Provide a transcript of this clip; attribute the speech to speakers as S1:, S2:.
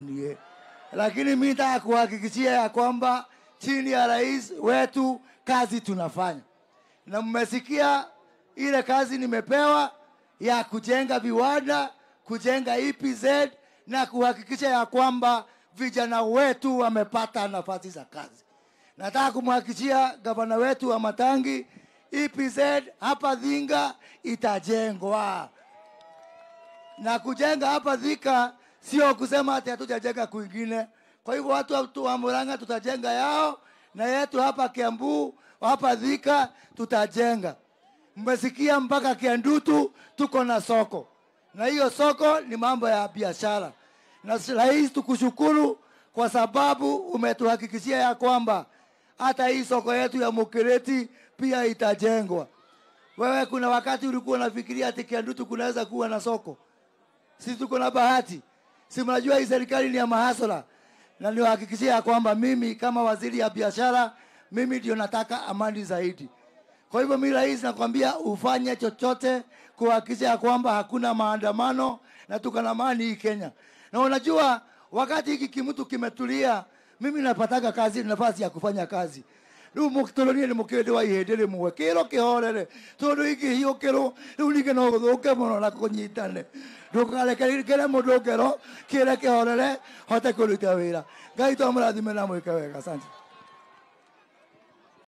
S1: Ndiye. Lakini mi nataka kuhakikishia ya kwamba chini ya rais wetu kazi tunafanya, na mmesikia ile kazi nimepewa ya kujenga viwanda, kujenga EPZ na kuhakikisha ya kwamba vijana wetu wamepata nafasi za kazi. Nataka kumhakikishia gavana wetu wa Matangi, EPZ hapa dhinga itajengwa na kujenga hapa Thika sio kusema ati hatujajenga kwingine. Kwa hivyo watu wa Murang'a tutajenga yao na yetu hapa Kiambu, hapa Thika tutajenga. Mmesikia mpaka Kiandutu tuko na soko, na hiyo soko ni mambo ya biashara. Na Rais, tukushukuru kwa sababu umetuhakikishia ya kwamba hata hii soko yetu ya Mukireti pia itajengwa. Wewe kuna wakati ulikuwa unafikiria ati Kiandutu kunaweza kuwa na soko? Sisi tuko na bahati si mnajua hii serikali ni ya mahasara na niwahakikishia ya kwamba mimi kama waziri ya biashara, mimi ndio nataka amani zaidi. Kwa hivyo mimi rais, nakwambia ufanye chochote kuhakikisha ya kwamba hakuna maandamano na tuko na amani hii Kenya. Na unajua wakati hiki kimtu kimetulia, mimi napataga kazi nafasi ya kufanya kazi rä u niä nä må kä ndä wa ihä ndä rä mwe kä kä ro horere tondå ingä hiå kä rwo rä u ningä no gå thå ke må no na kå nyitane ndå kunyitane må ndå ngero kä re kire kihorere hote wä ra ngai twamurathime na ke wega